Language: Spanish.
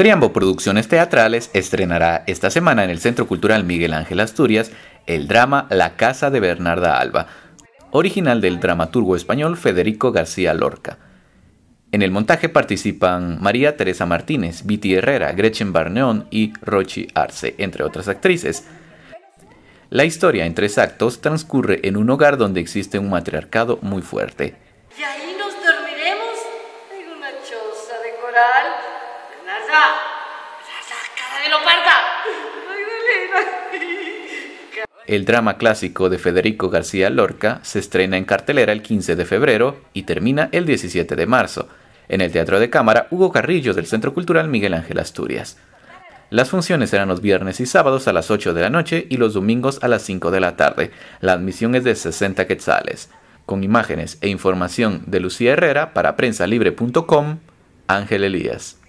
Triambo Producciones Teatrales estrenará esta semana en el Centro Cultural Miguel Ángel Asturias el drama La Casa de Bernarda Alba, original del dramaturgo español Federico García Lorca. En el montaje participan María Teresa Martínez, Viti Herrera, Gretchen Barneón y Rochi Arce, entre otras actrices. La historia en tres actos transcurre en un hogar donde existe un matriarcado muy fuerte. Y ahí nos dormiremos en una choza de coral el drama clásico de Federico García Lorca se estrena en cartelera el 15 de febrero y termina el 17 de marzo, en el Teatro de Cámara Hugo Carrillo del Centro Cultural Miguel Ángel Asturias. Las funciones serán los viernes y sábados a las 8 de la noche y los domingos a las 5 de la tarde. La admisión es de 60 quetzales. Con imágenes e información de Lucía Herrera para prensalibre.com, Ángel Elías.